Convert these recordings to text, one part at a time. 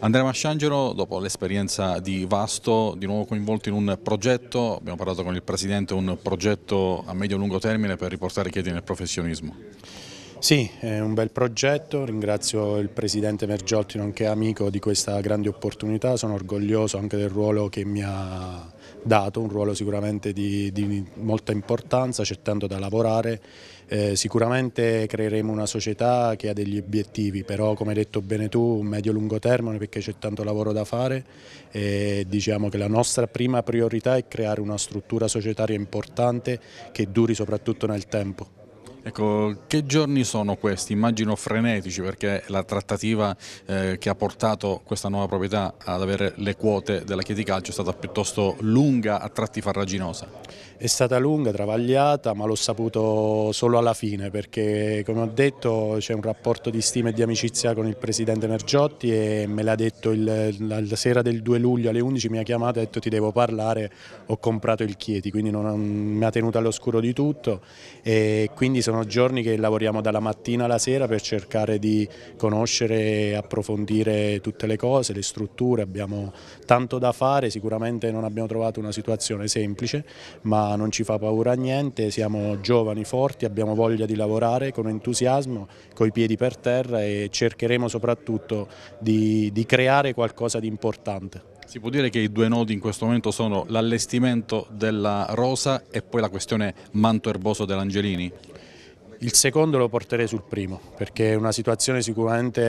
Andrea Masciangelo, dopo l'esperienza di Vasto, di nuovo coinvolto in un progetto, abbiamo parlato con il Presidente, un progetto a medio-lungo e termine per riportare Chieti nel professionismo. Sì, è un bel progetto, ringrazio il Presidente Mergiotti nonché amico di questa grande opportunità, sono orgoglioso anche del ruolo che mi ha dato, un ruolo sicuramente di, di molta importanza, c'è tanto da lavorare, eh, sicuramente creeremo una società che ha degli obiettivi, però come hai detto bene tu, un medio-lungo termine perché c'è tanto lavoro da fare e diciamo che la nostra prima priorità è creare una struttura societaria importante che duri soprattutto nel tempo. Ecco, che giorni sono questi? Immagino frenetici perché la trattativa eh, che ha portato questa nuova proprietà ad avere le quote della Chieti Calcio è stata piuttosto lunga, a tratti farraginosa. È stata lunga, travagliata, ma l'ho saputo solo alla fine perché come ho detto c'è un rapporto di stima e di amicizia con il presidente Mergiotti e me l'ha detto il, la, la, sera del 2 luglio alle 11 mi ha chiamato e ha detto ti devo parlare, ho comprato il Chieti, quindi non, mi ha tenuto all'oscuro di tutto e quindi sono sono giorni che lavoriamo dalla mattina alla sera per cercare di conoscere e approfondire tutte le cose, le strutture, abbiamo tanto da fare, sicuramente non abbiamo trovato una situazione semplice, ma non ci fa paura a niente, siamo giovani, forti, abbiamo voglia di lavorare con entusiasmo, coi piedi per terra e cercheremo soprattutto di, di creare qualcosa di importante. Si può dire che i due nodi in questo momento sono l'allestimento della Rosa e poi la questione manto erboso dell'Angelini? Il secondo lo porterei sul primo perché è una situazione sicuramente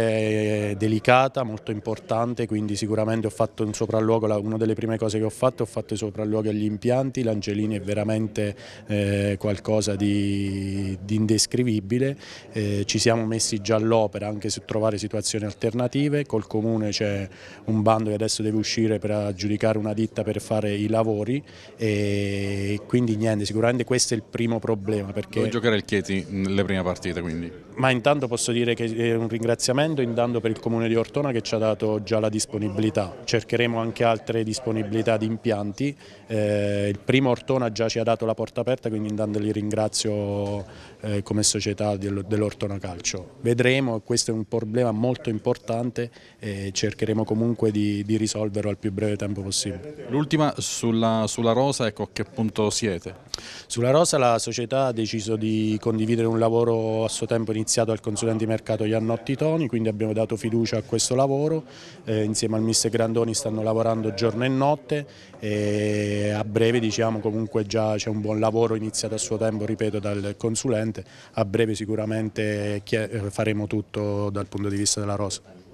eh, delicata, molto importante, quindi sicuramente ho fatto un sopralluogo, una delle prime cose che ho fatto, ho fatto i sopralluoghi agli impianti, l'Angelini è veramente eh, qualcosa di, di indescrivibile, eh, ci siamo messi già all'opera anche su trovare situazioni alternative, col comune c'è un bando che adesso deve uscire per aggiudicare una ditta per fare i lavori e quindi niente, sicuramente questo è il primo problema. Perché... Dove giocare il Chieti? le prime partite. Quindi. Ma intanto posso dire che è eh, un ringraziamento intanto per il Comune di Ortona che ci ha dato già la disponibilità, cercheremo anche altre disponibilità di impianti, eh, il primo Ortona già ci ha dato la porta aperta quindi intanto li ringrazio eh, come società dell'Ortona Calcio. Vedremo, questo è un problema molto importante e cercheremo comunque di, di risolverlo al più breve tempo possibile. L'ultima sulla, sulla Rosa, ecco a che punto siete? Sulla Rosa la società ha deciso di condividere un lavoro a suo tempo iniziato al consulente di mercato Giannotti Toni, quindi abbiamo dato fiducia a questo lavoro, eh, insieme al mister Grandoni stanno lavorando giorno e notte e a breve diciamo comunque già c'è un buon lavoro iniziato a suo tempo, ripeto, dal consulente, a breve sicuramente faremo tutto dal punto di vista della rosa.